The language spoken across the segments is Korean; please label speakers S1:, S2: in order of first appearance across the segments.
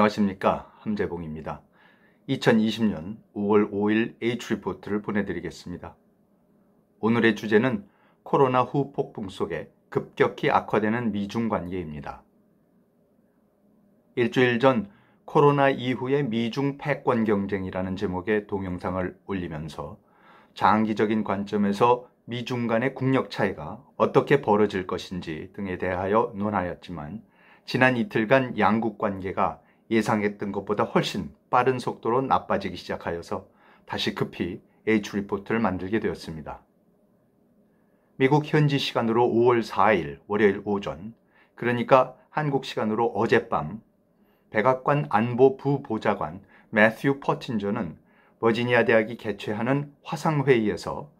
S1: 안녕하십니까 함재봉입니다. 2020년 5월 5일 H리포트를 보내드리겠습니다. 오늘의 주제는 코로나 후 폭풍 속에 급격히 악화되는 미중 관계입니다. 일주일 전 코로나 이후의 미중 패권 경쟁이라는 제목의 동영상을 올리면서 장기적인 관점에서 미중 간의 국력 차이가 어떻게 벌어질 것인지 등에 대하여 논하였지만 지난 이틀간 양국 관계가 예상했던 것보다 훨씬 빠른 속도로 나빠지기 시작하여서 다시 급히 H 리포트를 만들게 되었습니다. 미국 현지 시간으로 5월 4일 월요일 오전, 그러니까 한국 시간으로 어젯밤, 백악관 안보 부보좌관 매튜 퍼틴저는 버지니아 대학이 개최하는 화상회의에서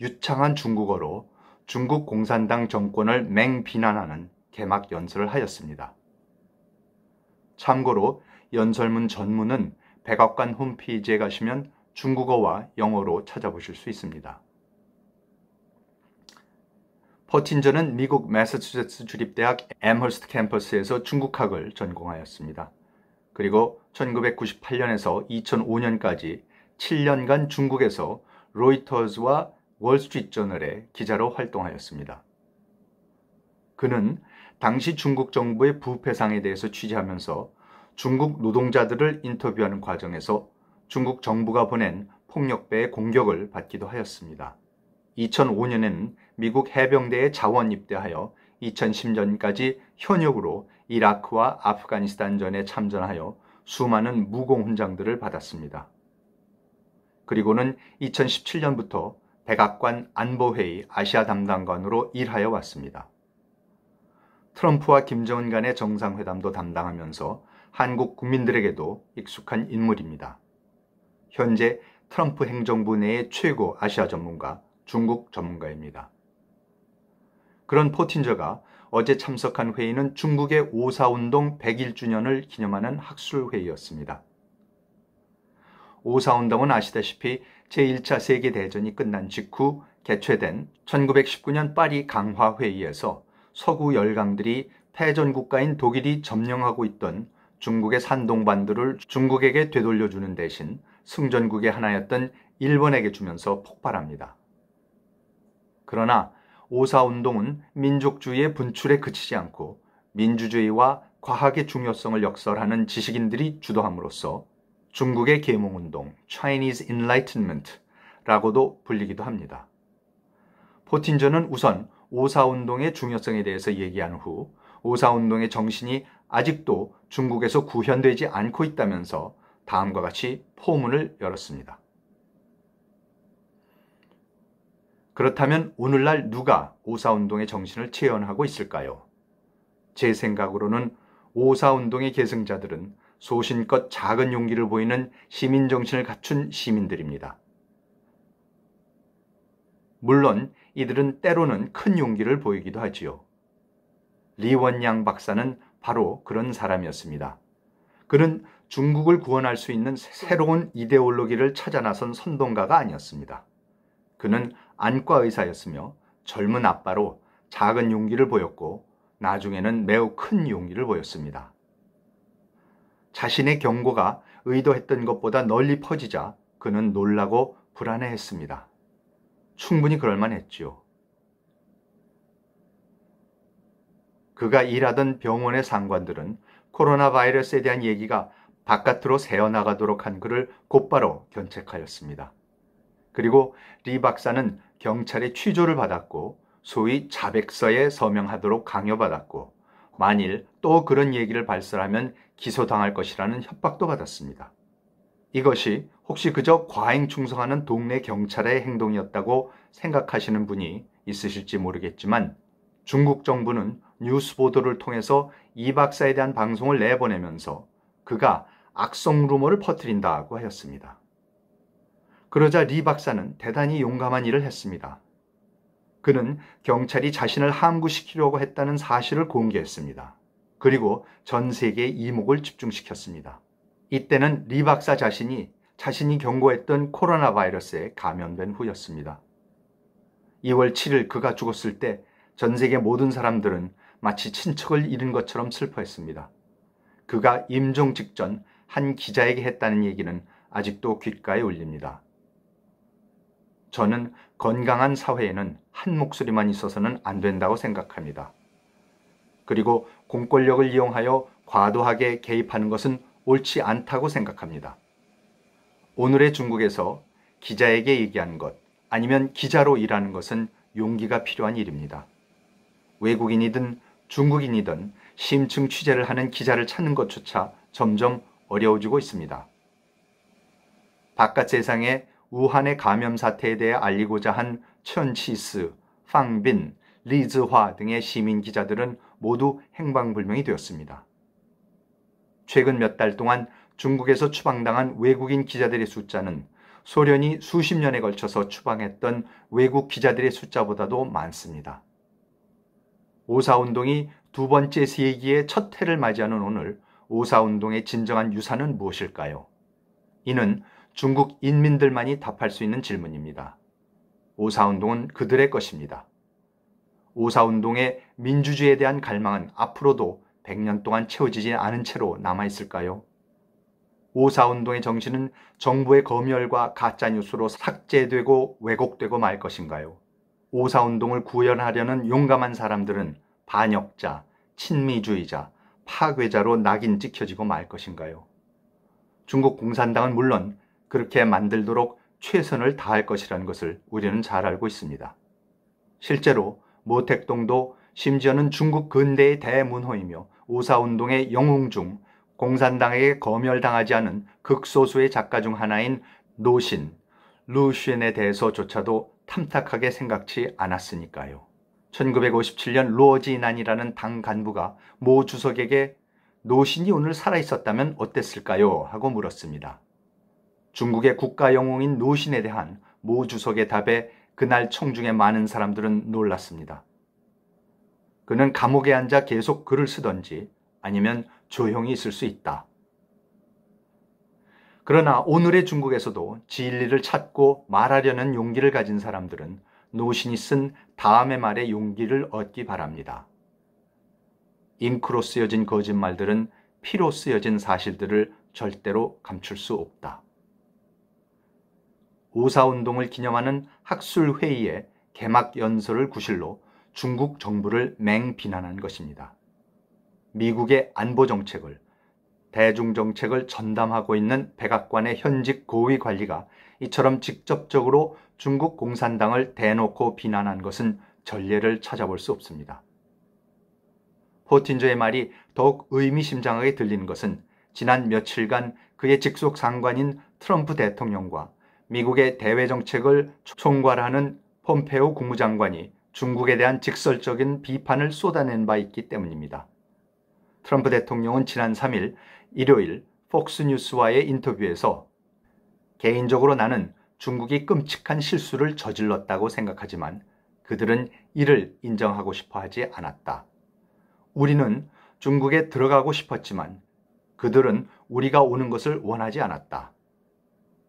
S1: 유창한 중국어로 중국 공산당 정권을 맹비난하는 개막 연설을 하였습니다. 참고로 연설문 전문은 백악관 홈페이지에 가시면 중국어와 영어로 찾아보실 수 있습니다. 퍼틴저는 미국 매사추세츠 주립대학 엠허스트 캠퍼스에서 중국학을 전공하였습니다. 그리고 1998년에서 2005년까지 7년간 중국에서 로이터즈와 월스트리트저널의 기자로 활동하였습니다. 그는 당시 중국 정부의 부패상에 대해서 취재하면서 중국 노동자들을 인터뷰하는 과정에서 중국 정부가 보낸 폭력배의 공격을 받기도 하였습니다. 2005년에는 미국 해병대에 자원 입대하여 2010년까지 현역으로 이라크와 아프가니스탄전에 참전하여 수많은 무공 훈장들을 받았습니다. 그리고는 2017년부터 백악관 안보회의 아시아 담당관으로 일하여 왔습니다. 트럼프와 김정은 간의 정상회담도 담당하면서 한국 국민들에게도 익숙한 인물입니다. 현재 트럼프 행정부 내의 최고 아시아 전문가, 중국 전문가입니다. 그런 포틴저가 어제 참석한 회의는 중국의 오사운동 101주년을 기념하는 학술회의였습니다. 오사운동은 아시다시피 제1차 세계대전이 끝난 직후 개최된 1919년 파리 강화회의에서 서구 열강들이 패전 국가인 독일이 점령하고 있던 중국의 산동반도를 중국에게 되돌려주는 대신 승전국의 하나였던 일본에게 주면서 폭발합니다. 그러나 오사운동은 민족주의의 분출에 그치지 않고 민주주의와 과학의 중요성을 역설하는 지식인들이 주도함으로써 중국의 계몽운동, Chinese Enlightenment라고도 불리기도 합니다. 포틴전은 우선 오사운동의 중요성에 대해서 얘기한 후 오사운동의 정신이 아직도 중국에서 구현되지 않고 있다면서 다음과 같이 포문을 열었습니다. 그렇다면 오늘날 누가 오사운동의 정신을 체현하고 있을까요? 제 생각으로는 오사운동의 계승자들은 소신껏 작은 용기를 보이는 시민정신을 갖춘 시민들입니다. 물론 이들은 때로는 큰 용기를 보이기도 하지요. 리원양 박사는 바로 그런 사람이었습니다. 그는 중국을 구원할 수 있는 새로운 이데올로기를 찾아 나선 선동가가 아니었습니다. 그는 안과 의사였으며 젊은 아빠로 작은 용기를 보였고 나중에는 매우 큰 용기를 보였습니다. 자신의 경고가 의도했던 것보다 널리 퍼지자 그는 놀라고 불안해했습니다. 충분히 그럴만했지요. 그가 일하던 병원의 상관들은 코로나 바이러스에 대한 얘기가 바깥으로 새어나가도록 한 그를 곧바로 견책하였습니다. 그리고 리 박사는 경찰의 취조를 받았고 소위 자백서에 서명하도록 강요받았고 만일 또 그런 얘기를 발설하면 기소당할 것이라는 협박도 받았습니다. 이것이 혹시 그저 과잉 충성하는 동네 경찰의 행동이었다고 생각하시는 분이 있으실지 모르겠지만 중국 정부는 뉴스 보도를 통해서 이 박사에 대한 방송을 내보내면서 그가 악성 루머를 퍼뜨린다고 하였습니다. 그러자 리 박사는 대단히 용감한 일을 했습니다. 그는 경찰이 자신을 함구시키려고 했다는 사실을 공개했습니다. 그리고 전 세계의 이목을 집중시켰습니다. 이때는 리 박사 자신이 자신이 경고했던 코로나 바이러스에 감염된 후였습니다. 2월 7일 그가 죽었을 때 전 세계 모든 사람들은 마치 친척을 잃은 것처럼 슬퍼했습니다. 그가 임종 직전 한 기자에게 했다는 얘기는 아직도 귓가에 울립니다. 저는 건강한 사회에는 한 목소리만 있어서는 안 된다고 생각합니다. 그리고 공권력을 이용하여 과도하게 개입하는 것은 옳지 않다고 생각합니다. 오늘의 중국에서 기자에게 얘기한것 아니면 기자로 일하는 것은 용기가 필요한 일입니다. 외국인이든 중국인이든 심층 취재를 하는 기자를 찾는 것조차 점점 어려워지고 있습니다. 바깥 세상에 우한의 감염 사태에 대해 알리고자 한 천치스, 팡빈, 리즈화 등의 시민 기자들은 모두 행방불명이 되었습니다. 최근 몇 달 동안 중국에서 추방당한 외국인 기자들의 숫자는 소련이 수십 년에 걸쳐서 추방했던 외국 기자들의 숫자보다도 많습니다. 오사운동이 두 번째 세기의 첫 해를 맞이하는 오늘 오사운동의 진정한 유산은 무엇일까요? 이는 중국 인민들만이 답할 수 있는 질문입니다. 오사운동은 그들의 것입니다. 오사운동의 민주주의에 대한 갈망은 앞으로도 100년 동안 채워지지 않은 채로 남아있을까요? 오사운동의 정신은 정부의 검열과 가짜뉴스로 삭제되고 왜곡되고 말 것인가요? 오사운동을 구현하려는 용감한 사람들은 반역자, 친미주의자, 파괴자로 낙인 찍혀지고 말 것인가요? 중국 공산당은 물론 그렇게 만들도록 최선을 다할 것이라는 것을 우리는 잘 알고 있습니다. 실제로 모택동도 심지어는 중국 근대의 대문호이며 우사운동의 영웅 중 공산당에게 검열당하지 않은 극소수의 작가 중 하나인 노신, 루쉰에 대해서조차도 탐탁하게 생각지 않았으니까요. 1957년 루어지난이라는 당 간부가 모 주석에게 노신이 오늘 살아있었다면 어땠을까요? 하고 물었습니다. 중국의 국가 영웅인 노신에 대한 모 주석의 답에 그날 청중의 많은 사람들은 놀랐습니다. 그는 감옥에 앉아 계속 글을 쓰던지 아니면 조용히 있을 수 있다. 그러나 오늘의 중국에서도 진리를 찾고 말하려는 용기를 가진 사람들은 노신이 쓴 다음의 말에 용기를 얻기 바랍니다. 잉크로 쓰여진 거짓말들은 피로 쓰여진 사실들을 절대로 감출 수 없다. 우사운동을 기념하는 학술회의의 개막 연설을 구실로 중국 정부를 맹비난한 것입니다. 미국의 안보 정책을 대중 정책을 전담하고 있는 백악관의 현직 고위 관리가 이처럼 직접적으로 중국 공산당을 대놓고 비난한 것은 전례를 찾아볼 수 없습니다. 포틴저의 말이 더욱 의미심장하게 들리는 것은 지난 며칠간 그의 직속 상관인 트럼프 대통령과 미국의 대외 정책을 총괄하는 폼페오 국무장관이 중국에 대한 직설적인 비판을 쏟아낸 바 있기 때문입니다. 트럼프 대통령은 지난 3일 일요일 폭스뉴스와의 인터뷰에서 개인적으로 나는 중국이 끔찍한 실수를 저질렀다고 생각하지만 그들은 이를 인정하고 싶어 하지 않았다. 우리는 중국에 들어가고 싶었지만 그들은 우리가 오는 것을 원하지 않았다.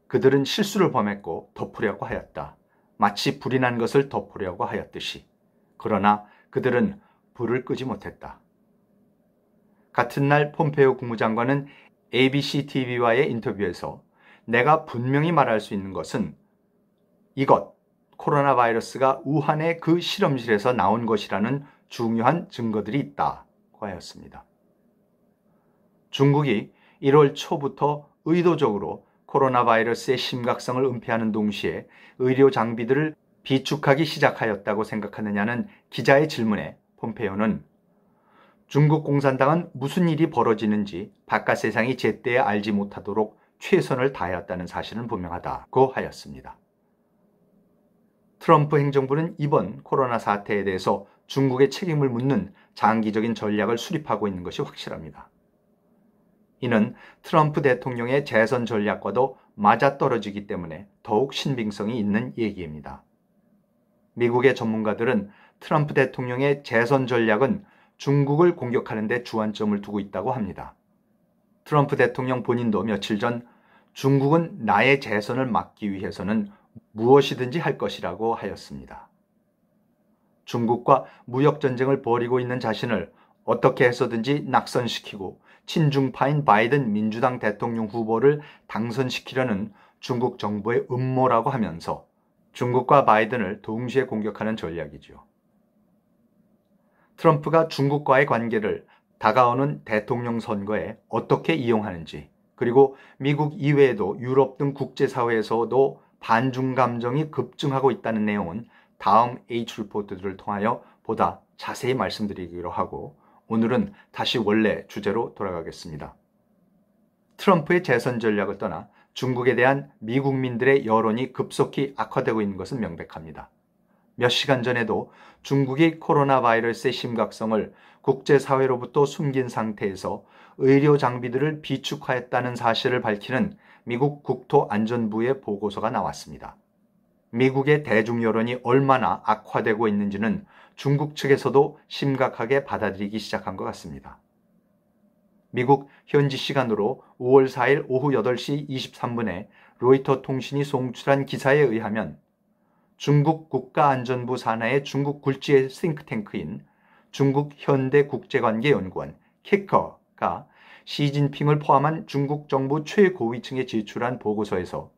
S1: 그들은 실수를 범했고 덮으려고 하였다. 마치 불이 난 것을 덮으려고 하였듯이 그러나 그들은 불을 끄지 못했다. 같은 날 폼페오 국무장관은 ABC TV와의 인터뷰에서 내가 분명히 말할 수 있는 것은 이것 코로나 바이러스가 우한의 그 실험실에서 나온 것이라는 중요한 증거들이 있다고 하였습니다. 중국이 1월 초부터 의도적으로 코로나 바이러스의 심각성을 은폐하는 동시에 의료 장비들을 비축하기 시작하였다고 생각하느냐는 기자의 질문에 폼페이오는 중국 공산당은 무슨 일이 벌어지는지 바깥 세상이 제때 에 알지 못하도록 최선을 다하였다는 사실은 분명하다고 하였습니다. 트럼프 행정부는 이번 코로나 사태에 대해서 중국의 책임을 묻는 장기적인 전략을 수립하고 있는 것이 확실합니다. 이는 트럼프 대통령의 재선 전략과도 맞아떨어지기 때문에 더욱 신빙성이 있는 얘기입니다. 미국의 전문가들은 트럼프 대통령의 재선 전략은 중국을 공격하는 데 주안점을 두고 있다고 합니다. 트럼프 대통령 본인도 며칠 전 중국은 나의 재선을 막기 위해서는 무엇이든지 할 것이라고 하였습니다. 중국과 무역전쟁을 벌이고 있는 자신을 어떻게 해서든지 낙선시키고 친중파인 바이든 민주당 대통령 후보를 당선시키려는 중국 정부의 음모라고 하면서 중국과 바이든을 동시에 공격하는 전략이죠. 트럼프가 중국과의 관계를 다가오는 대통령 선거에 어떻게 이용하는지 그리고 미국 이외에도 유럽 등 국제사회에서도 반중 감정이 급증하고 있다는 내용은 다음 H리포트들을 통하여 보다 자세히 말씀드리기로 하고 오늘은 다시 원래 주제로 돌아가겠습니다. 트럼프의 재선 전략을 떠나 중국에 대한 미국민들의 여론이 급속히 악화되고 있는 것은 명백합니다. 몇 시간 전에도 중국이 코로나 바이러스의 심각성을 국제사회로부터 숨긴 상태에서 의료 장비들을 비축하였다는 사실을 밝히는 미국 국토안전부의 보고서가 나왔습니다. 미국의 대중 여론이 얼마나 악화되고 있는지는 중국 측에서도 심각하게 받아들이기 시작한 것 같습니다. 미국 현지 시간으로 5월 4일 오후 8시 23분에 로이터 통신이 송출한 기사에 의하면 중국 국가안전부 산하의 중국 굴지의 싱크탱크인 중국 현대국제관계연구원 케커가 시진핑을 포함한 중국 정부 최고위층에 제출한 보고서에서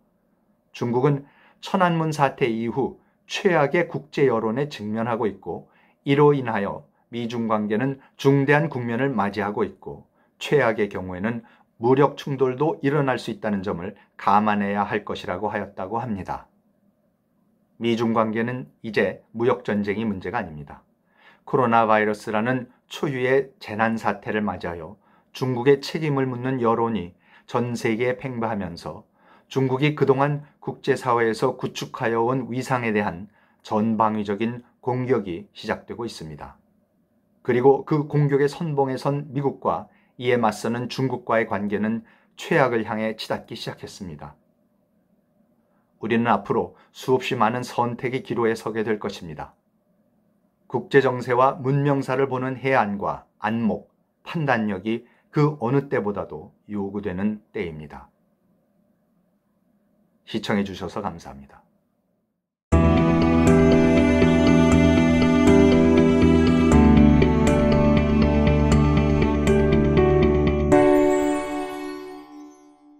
S1: 중국은 천안문 사태 이후 최악의 국제 여론에 직면하고 있고 이로 인하여 미중 관계는 중대한 국면을 맞이하고 있고 최악의 경우에는 무력 충돌도 일어날 수 있다는 점을 감안해야 할 것이라고 하였다고 합니다. 미중 관계는 이제 무역 전쟁이 문제가 아닙니다. 코로나 바이러스라는 초유의 재난 사태를 맞이하여 중국의 책임을 묻는 여론이 전 세계에 팽배하면서 중국이 그동안 국제사회에서 구축하여 온 위상에 대한 전방위적인 공격이 시작되고 있습니다. 그리고 그 공격의 선봉에 선 미국과 이에 맞서는 중국과의 관계는 최악을 향해 치닫기 시작했습니다. 우리는 앞으로 수없이 많은 선택의 기로에 서게 될 것입니다. 국제정세와 문명사를 보는 해안과 안목, 판단력이 그 어느 때보다도 요구되는 때입니다. 시청해 주셔서 감사합니다.